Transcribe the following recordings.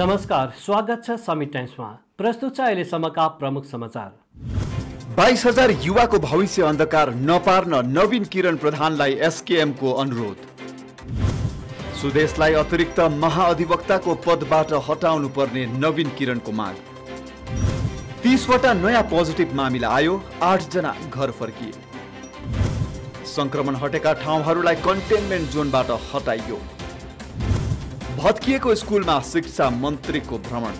नमस्कार स्वागत छ समिट टाइम्समा प्रस्तुत छ अहिलेसम्मका प्रमुख समाचार बाइस हजार युवाको भविष्य अन्धकार नपार्न नवीन किरण प्रधानलाई एसकेएमको अनुरोध सुदेशलाई अतिरिक्त महाअधिवक्ताको पदबाट हटाउनु पर्ने नवीन किरणको माग तीसवटा नयाँ पोजिटिभ मामिला आयो आठजना घर फर्किए संक्रमण हटेका ठाउँहरूलाई कन्टेन्मेन्ट जोनबाट हटाइयो भत्किएको स्कुलमा शिक्षा मन्त्रीको भ्रमण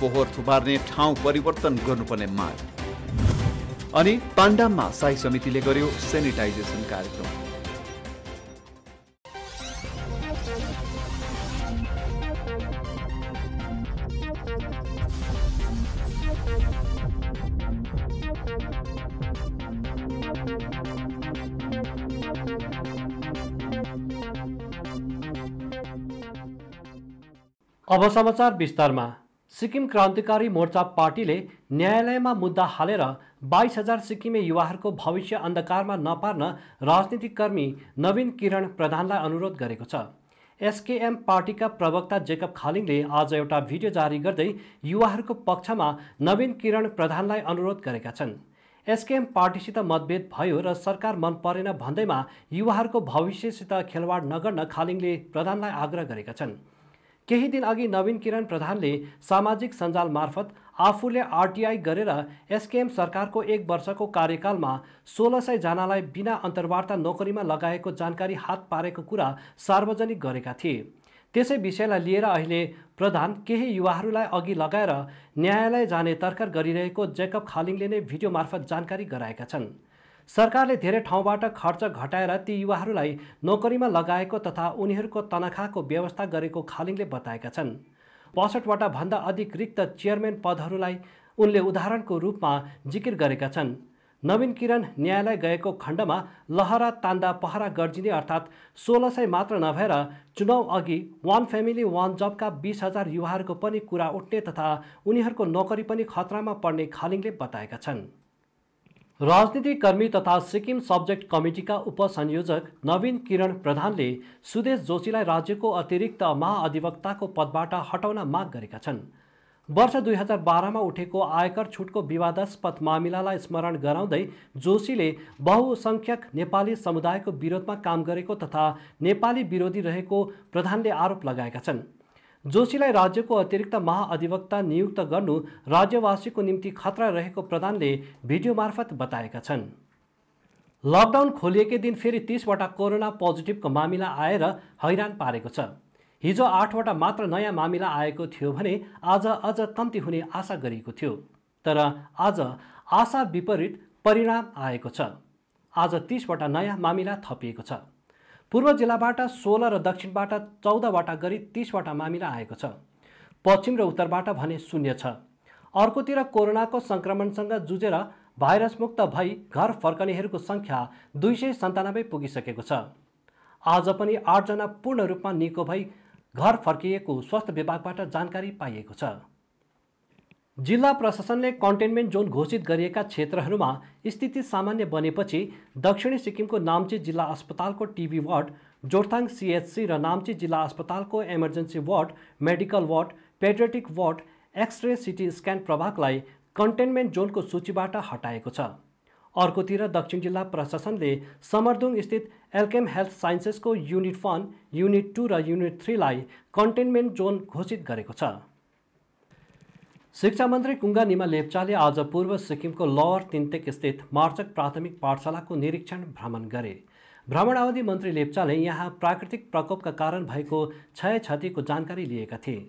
पोहोर थुपार्ने ठाउँ परिवर्तन गर्नुपर्ने माग अनि पाण्डाममा साई समितिले गर्यो सेनिटाइजेसन कार्यक्रम अब समाचार विस्तारमा सिक्किम क्रान्तिकारी मोर्चा पार्टीले न्यायालयमा मुद्दा हालेर बाइस हजार सिक्किमे युवाहरूको भविष्य अन्धकारमा नपार्न राजनीतिक कर्मी नवीन किरण प्रधानलाई अनुरोध गरेको छ एसकेएम पार्टीका प्रवक्ता जेकब खालिङले आज एउटा भिडियो जारी गर्दै युवाहरूको पक्षमा नवीन किरण प्रधानलाई अनुरोध गरेका छन् एसकेएम पार्टीसित मतभेद भयो र सरकार मन परेन भन्दैमा युवाहरूको भविष्यसित खेलवाड नगर्न खालिङले प्रधानलाई आग्रह गरेका छन् केही दिन अघि नवीन किरण प्रधानले सामाजिक सञ्जाल मार्फत आफूले आरटिआई गरेर एसकेएम सरकारको एक वर्षको कार्यकालमा सोह्र सयजनालाई बिना अन्तर्वार्ता नोकरीमा लगाएको जानकारी हात पारेको कुरा सार्वजनिक गरेका थिए त्यसै विषयलाई लिएर अहिले प्रधान केही युवाहरूलाई अघि लगाएर न्यायालय जाने तर्कर गरिरहेको जेकब खालिङले नै भिडियो मार्फत जानकारी गराएका छन् सरकारले धेरै ठाउँबाट खर्च घटाएर ती युवाहरूलाई नोकरीमा लगाएको तथा उनीहरूको तनखाको व्यवस्था गरेको खालिङले बताएका छन् बसठवटा भन्दा अधिक रिक्त चेयरम्यान पदहरूलाई उनले उदाहरणको रूपमा जिकिर गरेका छन् नवीन किरण न्यायालय गएको खण्डमा लहरा तान्दा पहरा गर्जिने अर्थात् सोह्र सय मात्र नभएर चुनाव अघि वान फ्यामिली वान जबका बिस हजार युवाहरूको पनि कुरा उठ्ने तथा उनीहरूको नोकरी पनि खतरामा पर्ने खालिङले बताएका छन् राजनीति कर्मी तथा सिक्किम सब्जेक्ट कमिटीका उपसंयोजक नवीन किरण प्रधानले सुदेश जोशीलाई राज्यको अतिरिक्त महाअधिवक्ताको पदबाट हटाउन माग गरेका छन् वर्ष दुई हजार बाह्रमा उठेको आयकर छुटको विवादास्पद मामिलालाई स्मरण गराउँदै जोशीले बहुसङ्ख्यक नेपाली समुदायको विरोधमा काम गरेको तथा नेपाली विरोधी रहेको प्रधानले आरोप लगाएका छन् जोशीलाई राज्यको अतिरिक्त महाअधिवक्ता नियुक्त गर्नु राज्यवासीको निम्ति खतरा रहेको प्रधानले भिडियो मार्फत बताएका छन् लकडाउन खोलिएकै दिन फेरि तिसवटा कोरोना पोजिटिभको मामिला आएर हैरान पारेको छ हिजो आठवटा मात्र नयाँ मामिला आएको थियो भने आज अझ कम्ती हुने आशा गरिएको थियो तर आज आशा विपरीत परिणाम आएको छ आज तिसवटा नयाँ मामिला थपिएको छ पूर्व जिल्लाबाट सोह्र र दक्षिणबाट चौधवटा गरी तिसवटा मामिला आएको छ पश्चिम र उत्तरबाट भने शून्य छ अर्कोतिर कोरोनाको सङ्क्रमणसँग जुझेर भाइरसमुक्त भई घर फर्कनेहरूको सङ्ख्या दुई सय सन्तानब्बे पुगिसकेको छ आज पनि आठजना पूर्ण रूपमा निको भई घर फर्किएको स्वास्थ्य विभागबाट जानकारी पाइएको छ जिल्ला प्रशासनले कन्टेन्मेन्ट जोन घोषित गरिएका क्षेत्रहरूमा स्थिति सामान्य बनेपछि दक्षिणी सिक्किमको नाम्ची जिल्ला अस्पतालको टिबी वार्ड जोरथाङ सिएचसी र नाम्ची जिल्ला अस्पतालको emergency ward medical ward paediatric ward X-ray CT scan प्रभागलाई कन्टेन्मेन्ट जोनको सूचीबाट हटाएको छ अर्कोतिर दक्षिण जिल्ला प्रशासनले समर्दुङ स्थित एल्केम हेल्थ साइन्सेसको युनिट वान युनिट टू र युनिट थ्रीलाई कन्टेन्मेन्ट जोन घोषित गरेको छ शिक्षा मन्त्री कुङ्गा निमा लेप्चाले आज पूर्व सिक्किमको लोवर तिन्तेक स्थित मार्चक प्राथमिक पाठशालाको निरीक्षण भ्रमण गरे भ्रमण अवधि मन्त्री लेप्चाले यहाँ प्राकृतिक प्रकोपका कारण भएको क्षय क्षतिको जानकारी लिएका थिए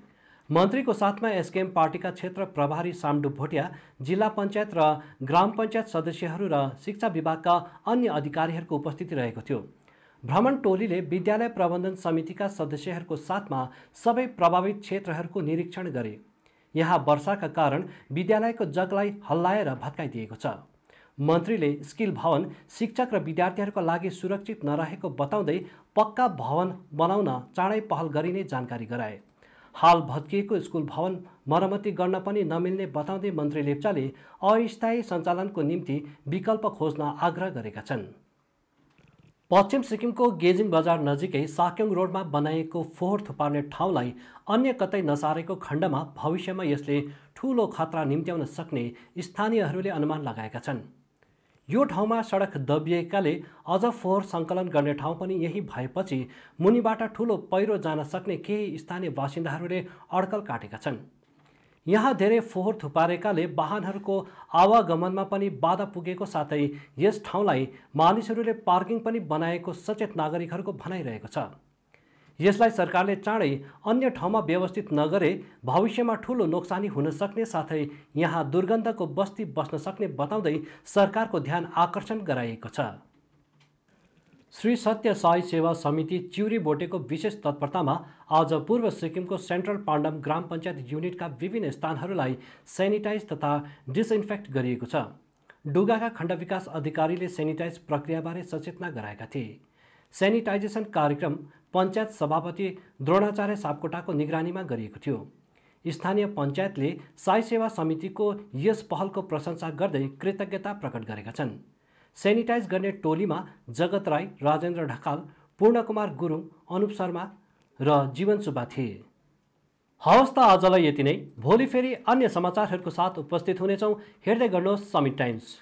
मन्त्रीको साथमा एसकेएम पार्टीका क्षेत्र प्रभारी सामडु भोटिया जिल्ला पञ्चायत र ग्राम पञ्चायत सदस्यहरू र शिक्षा विभागका अन्य अधिकारीहरूको उपस्थिति रहेको थियो भ्रमण टोलीले विद्यालय प्रबन्धन समितिका सदस्यहरूको साथमा सबै प्रभावित क्षेत्रहरूको निरीक्षण गरे यहाँ वर्षाका कारण विद्यालयको जगलाई हल्लाएर भत्काइदिएको छ मन्त्रीले स्किल भवन शिक्षक र विद्यार्थीहरूको लागि सुरक्षित नरहेको बताउँदै पक्का भवन बनाउन चाँडै पहल गरिने जानकारी गराए हाल भत्किएको स्कुल भवन मरमती गर्न पनि नमिल्ने बताउँदै मन्त्री लेप्चाले अस्थायी सञ्चालनको निम्ति विकल्प खोज्न आग्रह गरेका छन् पश्चिम सिक्किमको गेजिङ बजार नजिकै साक्योङ रोडमा बनाइएको फोहोर थुपार्ने ठाउँलाई अन्य कतै नसारेको खण्डमा भविष्यमा यसले ठूलो खतरा निम्त्याउन सक्ने स्थानीयहरूले अनुमान लगाएका छन् यो ठाउँमा सडक दबिएकाले अझ फोहोर सङ्कलन गर्ने ठाउँ पनि यही भएपछि मुनिबाट ठूलो पहिरो जान सक्ने केही स्थानीय बासिन्दाहरूले अड्कल काटेका छन् यहाँ धेरै फोहोर थुपारेकाले वाहनहरूको आवागमनमा पनि बाधा पुगेको साथै यस ठाउँलाई मानिसहरूले पार्किङ पनि बनाएको सचेत नागरिकहरूको भनाइरहेको छ यसलाई सरकारले चाँडै अन्य ठाउँमा व्यवस्थित नगरे भविष्यमा ठुलो नोक्सानी हुन सक्ने साथै यहाँ दुर्गन्धको बस्ती बस्न सक्ने बताउँदै सरकारको ध्यान आकर्षण गराइएको छ श्री सत्य साई सेवा समिति चिउरी बोटेको विशेष तत्परतामा आज पूर्व सिक्किमको सेन्ट्रल पाण्डम ग्राम पञ्चायत युनिटका विभिन्न स्थानहरूलाई सेनिटाइज तथा डिसइन्फेक्ट गरिएको छ डुगाका खण्ड विकास अधिकारीले सेनिटाइज प्रक्रियाबारे सचेतना गराएका थिए सेनिटाइजेसन कार्यक्रम पञ्चायत सभापति द्रोणाचार्य सापकोटाको निगरानीमा गरिएको थियो स्थानीय पञ्चायतले साई सेवा समितिको यस पहलको प्रशंसा गर्दै कृतज्ञता प्रकट गरेका छन् सेनिटाइज गर्ने टोलीमा जगत राई राजेन्द्र ढकाल पूर्णकुमार गुरुङ अनुप शर्मा र जीवन सुब्बा थिए हवस् त आजलाई यति नै भोलि फेरि अन्य समाचारहरूको साथ उपस्थित हुनेछौँ हेर्दै गर्नुहोस् समिट टाइम्स